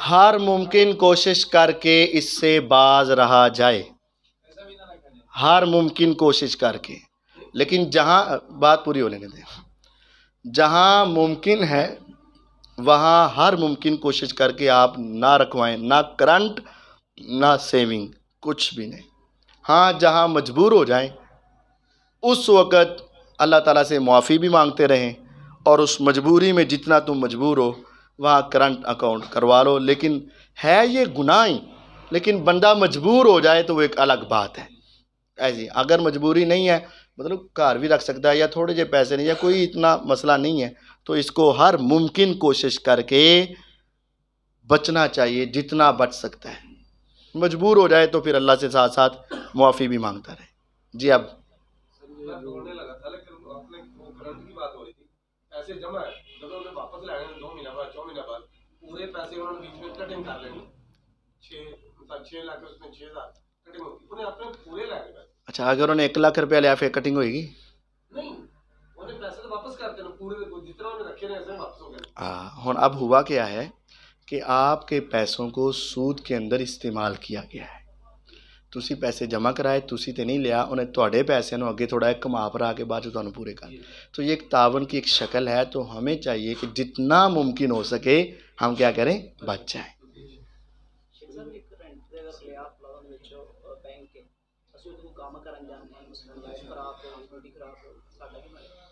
हर मुमकिन कोशिश करके इससे बाज रहा जाए हर मुमकिन कोशिश करके लेकिन जहाँ बात पूरी होने लेने दे जहाँ मुमकिन है वहाँ हर मुमकिन कोशिश करके आप ना रखवाएं ना करंट ना सेविंग कुछ भी नहीं हाँ जहाँ मजबूर हो जाएं उस वक़्त अल्लाह ताला से माफ़ी भी मांगते रहें और उस मजबूरी में जितना तुम मजबूर हो वहाँ करंट अकाउंट करवा लो लेकिन है ये ही लेकिन बंदा मजबूर हो जाए तो वो एक अलग बात है ऐसी अगर मजबूरी नहीं है मतलब घर भी रख सकता है या थोड़े जे पैसे नहीं या कोई इतना मसला नहीं है तो इसको हर मुमकिन कोशिश करके बचना चाहिए जितना बच सकता है मजबूर हो जाए तो फिर अल्लाह से साथ साथ मुआफ़ी भी मांगता रहे जी अब पैसे जमा है जब उन्हें वापस लाने दो महीने बाद चौ महीने बाद पूरे पैसे उन्होंने बीच में कटिंग कर लेनी छः मतलब छः लाख उसमें छः हज़ार कटिंग होगी उन्हें अपने पूरे लाने अच्छा अगर उन्हें एक लाख रुपया लिया फिर कटिंग होगी हाँ हूँ अब हुआ क्या है कि आपके पैसों को सूद के अंदर इस्तेमाल किया गया है ਤੁਸੀਂ ਪੈਸੇ ਜਮ੍ਹਾਂ ਕਰਾਏ ਤੁਸੀਂ ਤੇ ਨਹੀਂ ਲਿਆ ਉਹਨੇ ਤੁਹਾਡੇ ਪੈਸਿਆਂ ਨੂੰ ਅੱਗੇ ਥੋੜਾ ਘੁਮਾ ਫਰਾ ਕੇ बाद ਤੁਹਾਨੂੰ पूरे ਕਰ तो ये एक तावन की एक शक्ल है तो हमें चाहिए कि जितना मुमकिन हो सके हम क्या करें बच जाएं ਕੰਮ ਕਰਨ ਜਾਂਦੇ ਆ ਮੁਸਲਮਾਨ ਲਾਈਫ ਖਰਾਬ ਹੋ ਰੋਟੀ ਖਰਾਬ ਹੋ ਸਾਡਾ ਕੀ ਬਣੇਗਾ